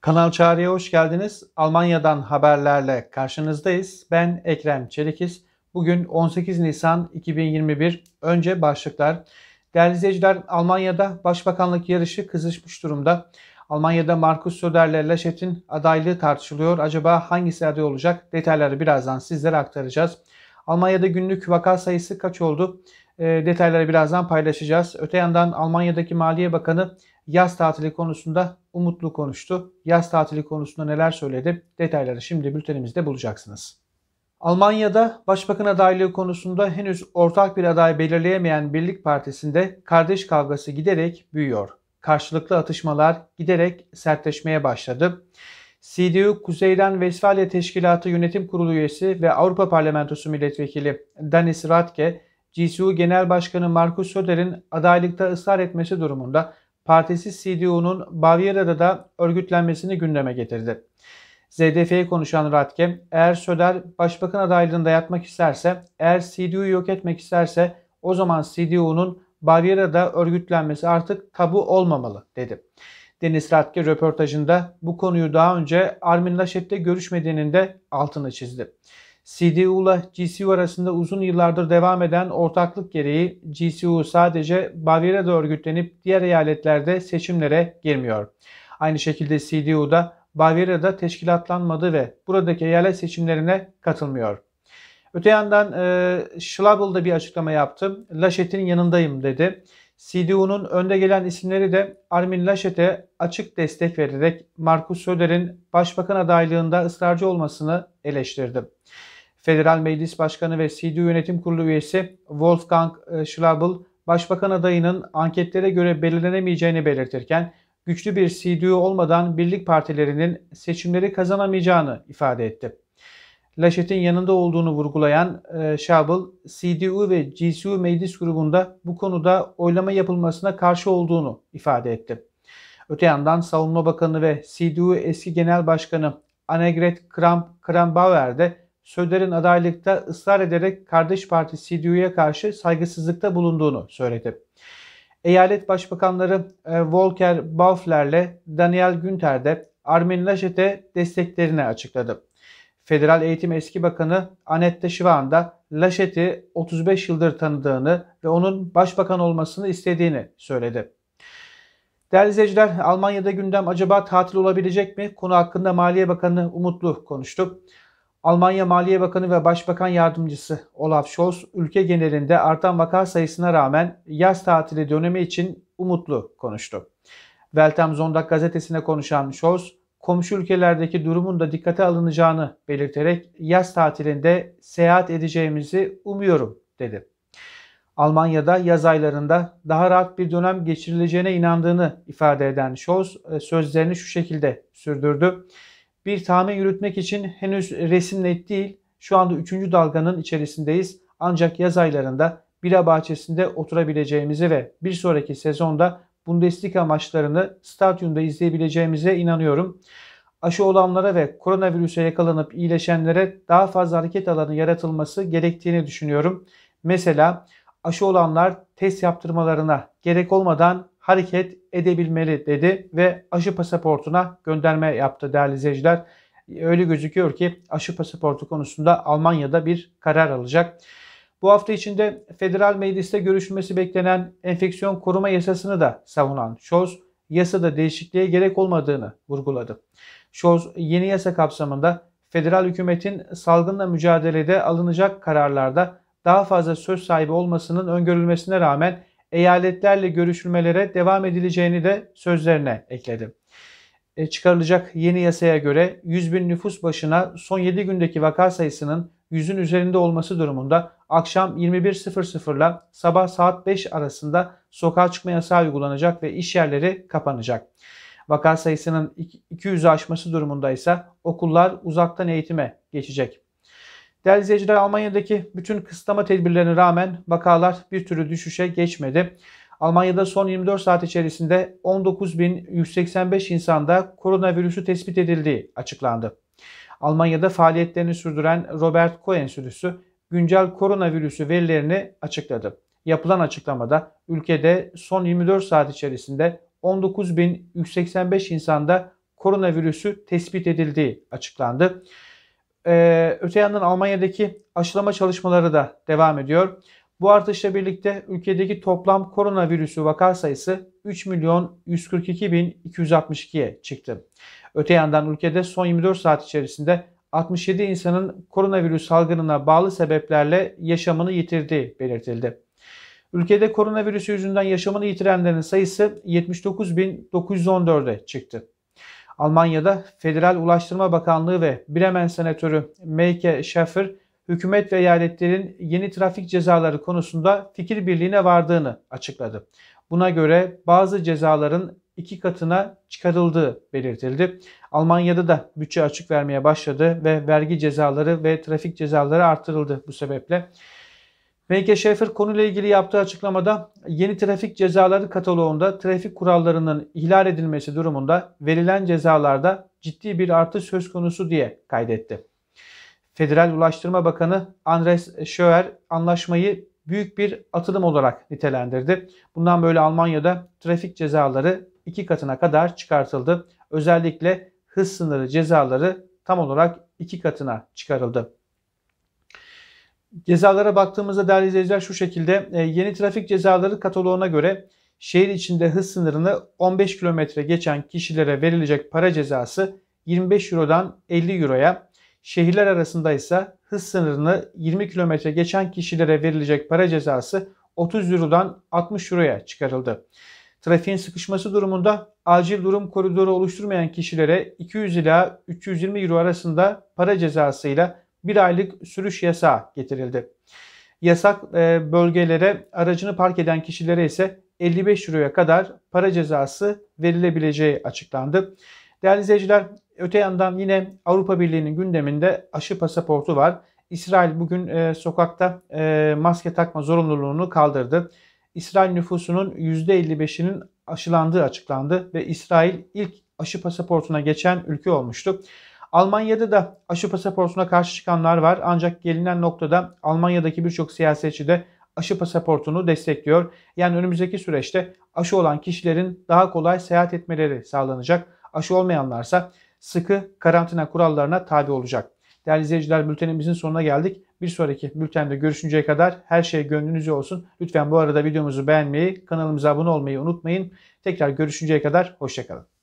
Kanal Çağrı'ya hoş geldiniz. Almanya'dan haberlerle karşınızdayız. Ben Ekrem Çelikiz. Bugün 18 Nisan 2021. Önce başlıklar. Değerli izleyiciler, Almanya'da başbakanlık yarışı kızışmış durumda. Almanya'da Markus Söder'le Laşet'in adaylığı tartışılıyor. Acaba hangisi aday olacak? Detayları birazdan sizlere aktaracağız. Almanya'da günlük vaka sayısı kaç oldu? Ee, detayları birazdan paylaşacağız. Öte yandan Almanya'daki Maliye Bakanı yaz tatili konusunda umutlu konuştu. Yaz tatili konusunda neler söyledi? Detayları şimdi bültenimizde bulacaksınız. Almanya'da başbakan adaylığı konusunda henüz ortak bir aday belirleyemeyen Birlik Partisi'nde kardeş kavgası giderek büyüyor. Karşılıklı atışmalar giderek sertleşmeye başladı. CDU Kuzeyden Vesfalya Teşkilatı Yönetim Kurulu üyesi ve Avrupa Parlamentosu Milletvekili Danis Radke CSU Genel Başkanı Markus Söder'in adaylıkta ısrar etmesi durumunda partisiz CDU'nun Bavyera'da da örgütlenmesini gündeme getirdi. ZDF'ye konuşan Ratke, eğer Söder başbakan adaylığında yatmak isterse, eğer CDU'yu yok etmek isterse o zaman CDU'nun Bavyera'da örgütlenmesi artık tabu olmamalı dedi. Deniz Ratke röportajında bu konuyu daha önce Armin Laschet'te görüşmediğinin de altını çizdi. CDU CDU'la GCU arasında uzun yıllardır devam eden ortaklık gereği GCU sadece Bavyera'da örgütlenip diğer eyaletlerde seçimlere girmiyor. Aynı şekilde CDU da Bavyera'da teşkilatlanmadı ve buradaki eyalet seçimlerine katılmıyor. Öte yandan e, Schlabel de bir açıklama yaptı. Laşet'in yanındayım dedi. CDU'nun önde gelen isimleri de Armin Laşet'e açık destek vererek Markus Söder'in başbakan adaylığında ısrarcı olmasını eleştirdi. Federal Meclis Başkanı ve CDU Yönetim Kurulu üyesi Wolfgang e, Schlabel, başbakan adayının anketlere göre belirlenemeyeceğini belirtirken, güçlü bir CDU olmadan birlik partilerinin seçimleri kazanamayacağını ifade etti. Laşet'in yanında olduğunu vurgulayan e, CDU ve CSU meclis grubunda bu konuda oylama yapılmasına karşı olduğunu ifade etti. Öte yandan Savunma Bakanı ve CDU eski Genel Başkanı Annegret Kramp-Krambauer de Söder'in adaylıkta ısrar ederek kardeş parti CDU'ya karşı saygısızlıkta bulunduğunu söyledi. Eyalet başbakanları e, Volker Baufler'le Daniel Günter de Armin Laschet'e desteklerini açıkladı. Federal Eğitim Eski Bakanı Annette Şivan da Laşet'i 35 yıldır tanıdığını ve onun başbakan olmasını istediğini söyledi. Değerli izleyiciler, Almanya'da gündem acaba tatil olabilecek mi? Konu hakkında Maliye Bakanı Umutlu konuştu. Almanya Maliye Bakanı ve Başbakan Yardımcısı Olaf Scholz ülke genelinde artan vaka sayısına rağmen yaz tatili dönemi için umutlu konuştu. Weltem Sonntag gazetesine konuşan Scholz, komşu ülkelerdeki durumun da dikkate alınacağını belirterek yaz tatilinde seyahat edeceğimizi umuyorum dedi. Almanya'da yaz aylarında daha rahat bir dönem geçirileceğine inandığını ifade eden Scholz e, sözlerini şu şekilde sürdürdü bir tahmin yürütmek için henüz resim net değil. Şu anda 3. dalganın içerisindeyiz. Ancak yaz aylarında bira bahçesinde oturabileceğimizi ve bir sonraki sezonda Bundesliga maçlarını stadyumda izleyebileceğimize inanıyorum. Aşı olanlara ve koronavirüse yakalanıp iyileşenlere daha fazla hareket alanı yaratılması gerektiğini düşünüyorum. Mesela aşı olanlar test yaptırmalarına gerek olmadan hareket edebilmeli dedi ve aşı pasaportuna gönderme yaptı değerli izleyiciler. Öyle gözüküyor ki aşı pasaportu konusunda Almanya'da bir karar alacak. Bu hafta içinde federal mecliste görüşmesi beklenen enfeksiyon koruma yasasını da savunan Scholz, yasada değişikliğe gerek olmadığını vurguladı. Scholz yeni yasa kapsamında federal hükümetin salgınla mücadelede alınacak kararlarda daha fazla söz sahibi olmasının öngörülmesine rağmen eyaletlerle görüşülmelere devam edileceğini de sözlerine ekledi. E, çıkarılacak yeni yasaya göre 100 bin nüfus başına son 7 gündeki vaka sayısının 100'ün üzerinde olması durumunda akşam 21.00 ile sabah saat 5 arasında sokağa çıkma yasağı uygulanacak ve iş yerleri kapanacak. Vaka sayısının 200'ü aşması durumunda ise okullar uzaktan eğitime geçecek. Değerli izleyiciler Almanya'daki bütün kısıtlama tedbirlerine rağmen vakalar bir türlü düşüşe geçmedi. Almanya'da son 24 saat içerisinde 19.185 insanda koronavirüsü tespit edildiği açıklandı. Almanya'da faaliyetlerini sürdüren Robert Koch Enstitüsü güncel koronavirüsü verilerini açıkladı. Yapılan açıklamada ülkede son 24 saat içerisinde 19.185 insanda koronavirüsü tespit edildiği açıklandı. Ee, öte yandan Almanya'daki aşılama çalışmaları da devam ediyor. Bu artışla birlikte ülkedeki toplam koronavirüsü vaka sayısı 3 milyon 142 bin 262'ye çıktı. Öte yandan ülkede son 24 saat içerisinde 67 insanın koronavirüs salgınına bağlı sebeplerle yaşamını yitirdiği belirtildi. Ülkede koronavirüs yüzünden yaşamını yitirenlerin sayısı 79.914'e çıktı. Almanya'da Federal Ulaştırma Bakanlığı ve Bremen Senatörü Meike Schäfer hükümet ve eyaletlerin yeni trafik cezaları konusunda fikir birliğine vardığını açıkladı. Buna göre bazı cezaların iki katına çıkarıldığı belirtildi. Almanya'da da bütçe açık vermeye başladı ve vergi cezaları ve trafik cezaları artırıldı bu sebeple. Melike Şefer konuyla ilgili yaptığı açıklamada yeni trafik cezaları kataloğunda trafik kurallarının ihlal edilmesi durumunda verilen cezalarda ciddi bir artış söz konusu diye kaydetti. Federal Ulaştırma Bakanı Andres Scheuer anlaşmayı büyük bir atılım olarak nitelendirdi. Bundan böyle Almanya'da trafik cezaları iki katına kadar çıkartıldı. Özellikle hız sınırı cezaları tam olarak iki katına çıkarıldı. Cezalara baktığımızda değerli izleyiciler şu şekilde e, yeni trafik cezaları kataloğuna göre şehir içinde hız sınırını 15 kilometre geçen kişilere verilecek para cezası 25 Euro'dan 50 Euro'ya, şehirler arasında ise hız sınırını 20 kilometre geçen kişilere verilecek para cezası 30 Euro'dan 60 Euro'ya çıkarıldı. Trafiğin sıkışması durumunda acil durum koridoru oluşturmayan kişilere 200 ila 320 Euro arasında para cezasıyla bir aylık sürüş yasağı getirildi. Yasak e, bölgelere aracını park eden kişilere ise 55 Euro'ya kadar para cezası verilebileceği açıklandı. Değerli izleyiciler öte yandan yine Avrupa Birliği'nin gündeminde aşı pasaportu var. İsrail bugün e, sokakta e, maske takma zorunluluğunu kaldırdı. İsrail nüfusunun %55'inin aşılandığı açıklandı ve İsrail ilk aşı pasaportuna geçen ülke olmuştu. Almanya'da da aşı pasaportuna karşı çıkanlar var ancak gelinen noktada Almanya'daki birçok siyasetçi de aşı pasaportunu destekliyor. Yani önümüzdeki süreçte aşı olan kişilerin daha kolay seyahat etmeleri sağlanacak. Aşı olmayanlarsa sıkı karantina kurallarına tabi olacak. Değerli izleyiciler bültenimizin sonuna geldik. Bir sonraki bültende görüşünceye kadar her şey gönlünüzce olsun. Lütfen bu arada videomuzu beğenmeyi, kanalımıza abone olmayı unutmayın. Tekrar görüşünceye kadar hoşçakalın.